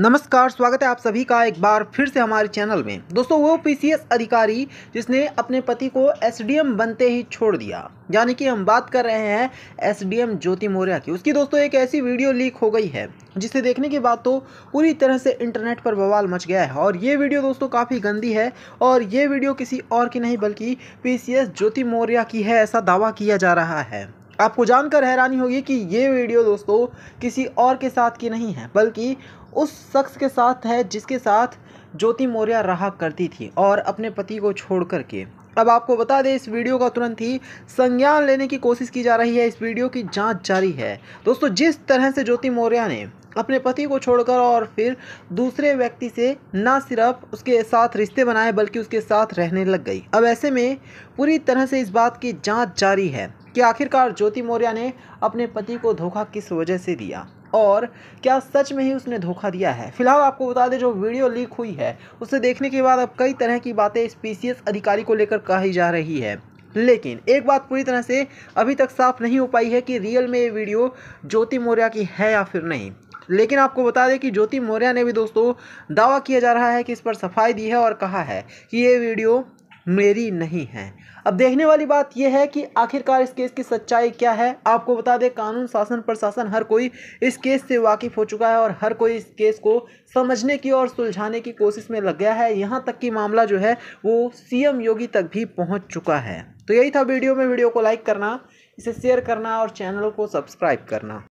नमस्कार स्वागत है आप सभी का एक बार फिर से हमारे चैनल में दोस्तों वो पीसीएस अधिकारी जिसने अपने पति को एसडीएम बनते ही छोड़ दिया यानी कि हम बात कर रहे हैं एसडीएम ज्योति मौर्य की उसकी दोस्तों एक ऐसी वीडियो लीक हो गई है जिसे देखने के बाद तो पूरी तरह से इंटरनेट पर बवाल मच गया है और ये वीडियो दोस्तों काफ़ी गंदी है और ये वीडियो किसी और की नहीं बल्कि पी ज्योति मौर्य की है ऐसा दावा किया जा रहा है आपको जानकर हैरानी होगी कि ये वीडियो दोस्तों किसी और के साथ की नहीं है बल्कि उस शख्स के साथ है जिसके साथ ज्योति मौर्य रहा करती थी और अपने पति को छोड़ कर के अब आपको बता दें इस वीडियो का तुरंत ही संज्ञान लेने की कोशिश की जा रही है इस वीडियो की जांच जारी है दोस्तों जिस तरह से ज्योति मौर्य ने अपने पति को छोड़कर और फिर दूसरे व्यक्ति से ना सिर्फ उसके साथ रिश्ते बनाए बल्कि उसके साथ रहने लग गई अब ऐसे में पूरी तरह से इस बात की जांच जारी है कि आखिरकार ज्योति मौर्य ने अपने पति को धोखा किस वजह से दिया और क्या सच में ही उसने धोखा दिया है फिलहाल आपको बता दें जो वीडियो लीक हुई है उसे देखने के बाद अब कई तरह की बातें इस पीसीएस अधिकारी को लेकर कही जा रही है लेकिन एक बात पूरी तरह से अभी तक साफ नहीं हो पाई है कि रियल में ये वीडियो ज्योति मौर्य की है या फिर नहीं लेकिन आपको बता दें कि ज्योति मौर्या ने भी दोस्तों दावा किया जा रहा है कि इस पर सफाई दी है और कहा है कि ये वीडियो मेरी नहीं है अब देखने वाली बात यह है कि आखिरकार इस केस की सच्चाई क्या है आपको बता दें कानून शासन प्रशासन हर कोई इस केस से वाकिफ हो चुका है और हर कोई इस केस को समझने की और सुलझाने की कोशिश में लग गया है यहाँ तक कि मामला जो है वो सीएम योगी तक भी पहुँच चुका है तो यही था वीडियो में वीडियो को लाइक करना इसे शेयर करना और चैनल को सब्सक्राइब करना